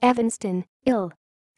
Evanston, ill.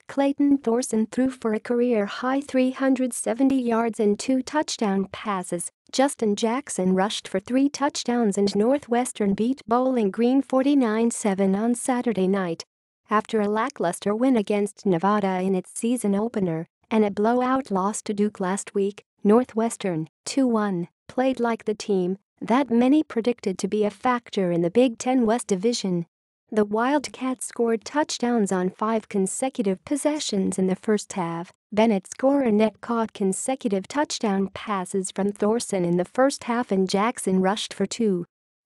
Clayton Thorson threw for a career-high 370 yards and two touchdown passes, Justin Jackson rushed for three touchdowns and Northwestern beat Bowling Green 49-7 on Saturday night. After a lackluster win against Nevada in its season opener and a blowout loss to Duke last week, Northwestern, 2-1, played like the team that many predicted to be a factor in the Big Ten West Division the Wildcats scored touchdowns on five consecutive possessions in the first half. Bennett Net caught consecutive touchdown passes from Thorson in the first half and Jackson rushed for two.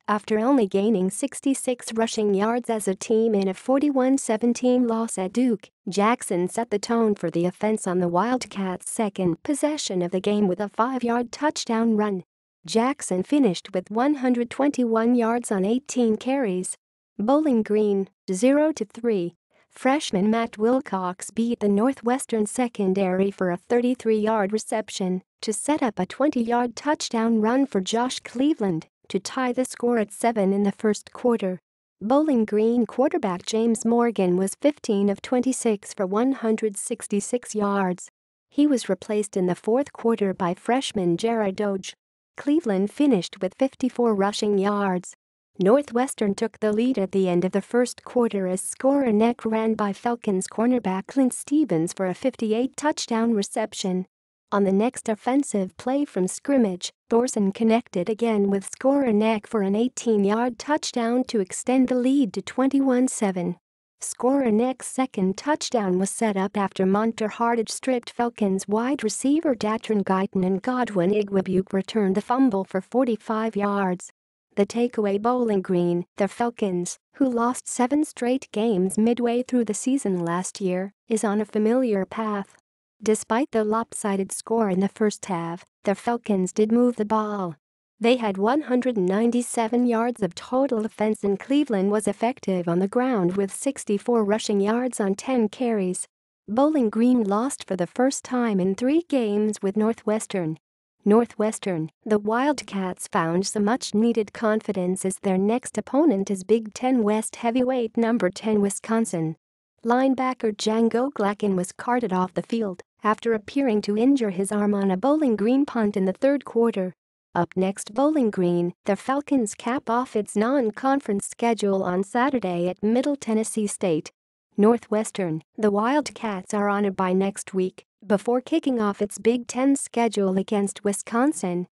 After only gaining 66 rushing yards as a team in a 41-17 loss at Duke, Jackson set the tone for the offense on the Wildcats' second possession of the game with a five-yard touchdown run. Jackson finished with 121 yards on 18 carries Bowling Green, 0-3. Freshman Matt Wilcox beat the Northwestern secondary for a 33-yard reception to set up a 20-yard touchdown run for Josh Cleveland to tie the score at 7 in the first quarter. Bowling Green quarterback James Morgan was 15 of 26 for 166 yards. He was replaced in the fourth quarter by freshman Jared Doge. Cleveland finished with 54 rushing yards Northwestern took the lead at the end of the first quarter as scorer neck ran by Falcons cornerback Lynn Stevens for a 58-touchdown reception. On the next offensive play from scrimmage, Thorson connected again with scorer neck for an 18-yard touchdown to extend the lead to 21-7. Scorer Nick's second touchdown was set up after Monter Hardage stripped Falcons wide receiver Datron Guyton and Godwin Igwebuke returned the fumble for 45 yards. The takeaway Bowling Green, the Falcons, who lost seven straight games midway through the season last year, is on a familiar path. Despite the lopsided score in the first half, the Falcons did move the ball. They had 197 yards of total offense and Cleveland was effective on the ground with 64 rushing yards on 10 carries. Bowling Green lost for the first time in three games with Northwestern, Northwestern, the Wildcats found some much-needed confidence as their next opponent is Big Ten West heavyweight number 10 Wisconsin. Linebacker Django Glacken was carted off the field after appearing to injure his arm on a Bowling Green punt in the third quarter. Up next Bowling Green, the Falcons cap off its non-conference schedule on Saturday at Middle Tennessee State. Northwestern, the Wildcats are on by next week before kicking off its Big Ten schedule against Wisconsin.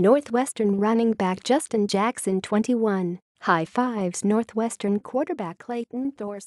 Northwestern running back Justin Jackson 21 high fives Northwestern quarterback Clayton Thorson.